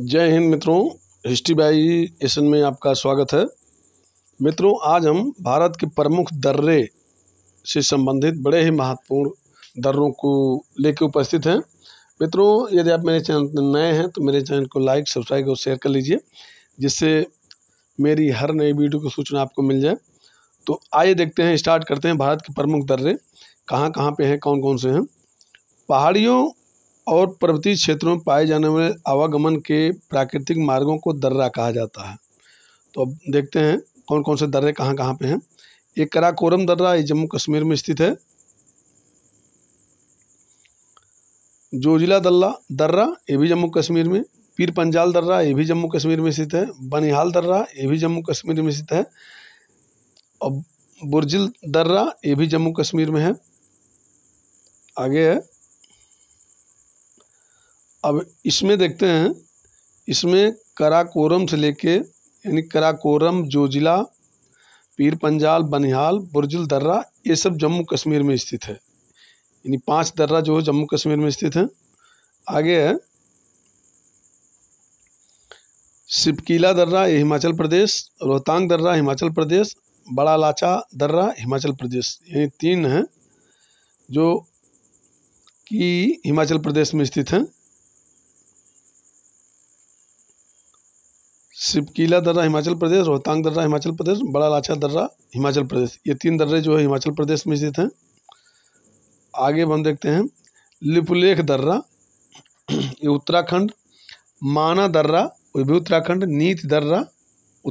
जय हिंद मित्रों history by एसन में आपका स्वागत है मित्रों आज हम भारत के प्रमुख दर्रे से संबंधित बड़े ही महत्वपूर्ण दर्रों को लेकर उपस्थित हैं मित्रों यदि आप मेरे चैनल पर नए हैं तो मेरे चैनल को लाइक सब्सक्राइब और शेयर कर लीजिए जिससे मेरी हर नई वीडियो की सूचना आपको मिल जाए तो आइए देखते हैं स्टार्ट करते हैं भारत के प्रमुख दर्रे कहाँ कहाँ पर हैं कौन कौन से हैं पहाड़ियों और पर्वतीय क्षेत्रों में पाए जाने वाले आवागमन के प्राकृतिक मार्गों को दर्रा कहा जाता है तो अब देखते हैं कौन कौन से दर्रे कहाँ कहाँ पे हैं एक कराकोरम दर्रा ये जम्मू कश्मीर में स्थित है जोजिला दल्ला दर्रा ये भी जम्मू कश्मीर में पीर पंजाल दर्रा ये भी जम्मू कश्मीर में स्थित है बनिहाल दर्रा ये भी जम्मू कश्मीर में स्थित है और बुरजिल दर्रा ये भी जम्मू कश्मीर में है आगे है अब इसमें देखते हैं इसमें कराकोरम से लेके यानी कराकोरम जोजिला पीर पंजाल बनिहाल बुर्जुल दर्रा ये सब जम्मू कश्मीर में स्थित है यानी पांच दर्रा जो है जम्मू कश्मीर में स्थित है आगे है सिपकीला दर्रा ये हिमाचल प्रदेश रोहतांग दर्रा हिमाचल प्रदेश बड़ा लाचा दर्रा हिमाचल प्रदेश यानी तीन हैं जो कि हिमाचल प्रदेश में स्थित हैं शिवकीला दर्रा हिमाचल प्रदेश रोहतांग दर्रा हिमाचल प्रदेश बड़ा लाछा दर्रा हिमाचल प्रदेश ये तीन दर्रे जो है हिमाचल प्रदेश में स्थित हैं आगे हम देखते हैं लिपुलेख दर्रा ये उत्तराखंड माना दर्रा वो भी उत्तराखंड नीत दर्रा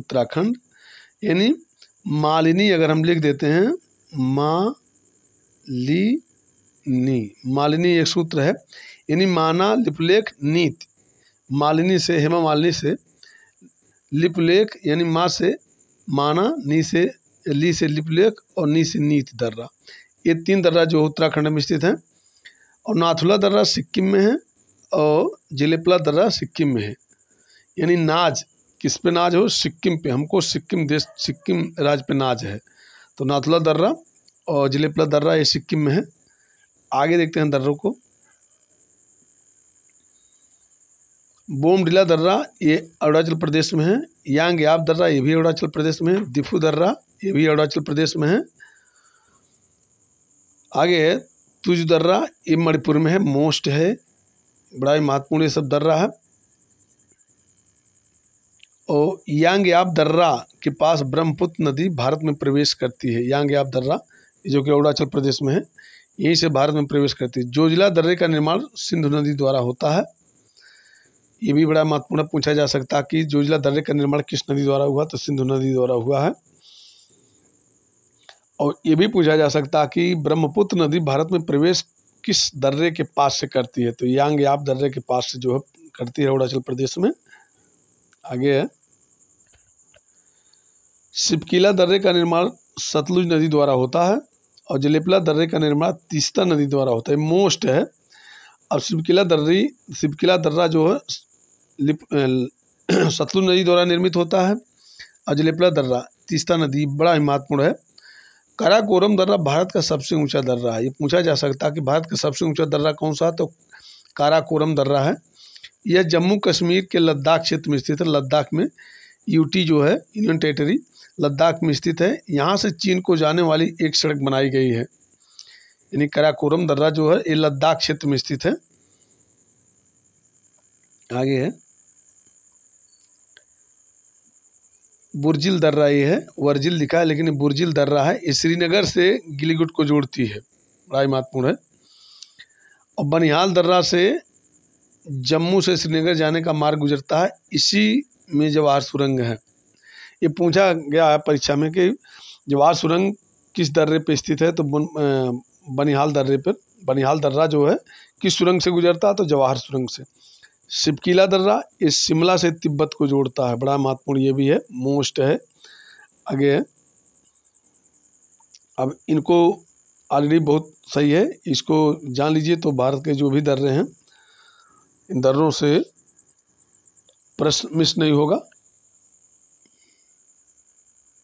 उत्तराखंड यानी मालिनी अगर हम लिख देते हैं मा ली नी मालिनी एक सूत्र है यानी माना लिपलेख नीत मालिनी से हेमा मालिनी से लिपलेख यानी माँ से माना नी से ली से लिपलेख और नी से नीत दर्रा ये तीन दर्रा जो उत्तराखंड में स्थित हैं और नाथुला दर्रा सिक्किम में है और जिलेपला दर्रा सिक्किम में है यानी नाज किस पे नाज हो सिक्किम पे हमको सिक्किम देश सिक्किम राज्य पे नाज है तो नाथुला दर्रा और जिलेपला दर्रा ये सिक्किम में है आगे देखते हैं दर्रों को बोमडिला दर्रा ये अरुणाचल प्रदेश में है यांग याब दर्रा ये भी अरुणाचल प्रदेश में है दिफू दर्रा ये भी अरुणाचल प्रदेश में है आगे तुज दर्रा ये मणिपुर में है मोस्ट है बड़ा ही महत्वपूर्ण ये सब दर्रा है और यांग याब दर्रा के पास ब्रह्मपुत्र नदी भारत में प्रवेश करती है यांग याब दर्रा जो कि अरुणाचल प्रदेश में है यहीं से भारत में प्रवेश करती है जोजिला दर्रे का निर्माण सिंधु नदी द्वारा होता है ये भी बड़ा महत्वपूर्ण पूछा जा सकता है कि जोजिला दर्रे का निर्माण किस नदी द्वारा हुआ तो सिंधु नदी द्वारा हुआ है और ये भी पूछा जा सकता है कि ब्रह्मपुत्र नदी भारत में प्रवेश किस दर्रे के पास से करती है तो यांग याप दर्रे के पास से जो है करती है अरुणाचल प्रदेश में आगे है सिपकिला दर्रे का निर्माण सतलुज नदी द्वारा होता है और जलेपला दर्रे का निर्माण तीस्ता नदी द्वारा होता है मोस्ट है अब शिवकिला दर्री शिवकिला दर्रा जो है लिप सतलुज नदी द्वारा निर्मित होता है अजलेपला दर्रा तीस्ता नदी बड़ा ही महत्वपूर्ण है काराकोरम दर्रा भारत का सबसे ऊंचा दर्रा है ये पूछा जा सकता है कि भारत का सबसे ऊंचा दर्रा कौन सा तो काराकोरम दर्रा है यह जम्मू कश्मीर के लद्दाख क्षेत्र में स्थित है लद्दाख में यूटी जो है यूनियन टेरेटरी लद्दाख में स्थित है यहाँ से चीन को जाने वाली एक सड़क बनाई गई है यानी कराकोरम दर्रा जो है ये लद्दाख क्षेत्र में स्थित है आगे है बुरजिल दर्रा ये है वर्जिल लिखा है लेकिन बुरजिल दर्रा है श्रीनगर से गिलीगुट को जोड़ती है बड़ा महत्वपूर्ण है और बनिहाल दर्रा से जम्मू से श्रीनगर जाने का मार्ग गुजरता है इसी में जवाहर सुरंग है ये पूछा गया है परीक्षा में कि जवाहर सुरंग किस दर्रे पर स्थित है तो बनिहाल दर्रे पर बनिहाल दर्रा जो है किस सुरंग से गुजरता है तो जवाहर सुरंग से सिपकीला दर्रा ये शिमला से तिब्बत को जोड़ता है बड़ा महत्वपूर्ण ये भी है मोस्ट है आगे है अब इनको ऑलरेडी बहुत सही है इसको जान लीजिए तो भारत के जो भी दर्रे हैं इन दर्रों से प्रश्न मिस नहीं होगा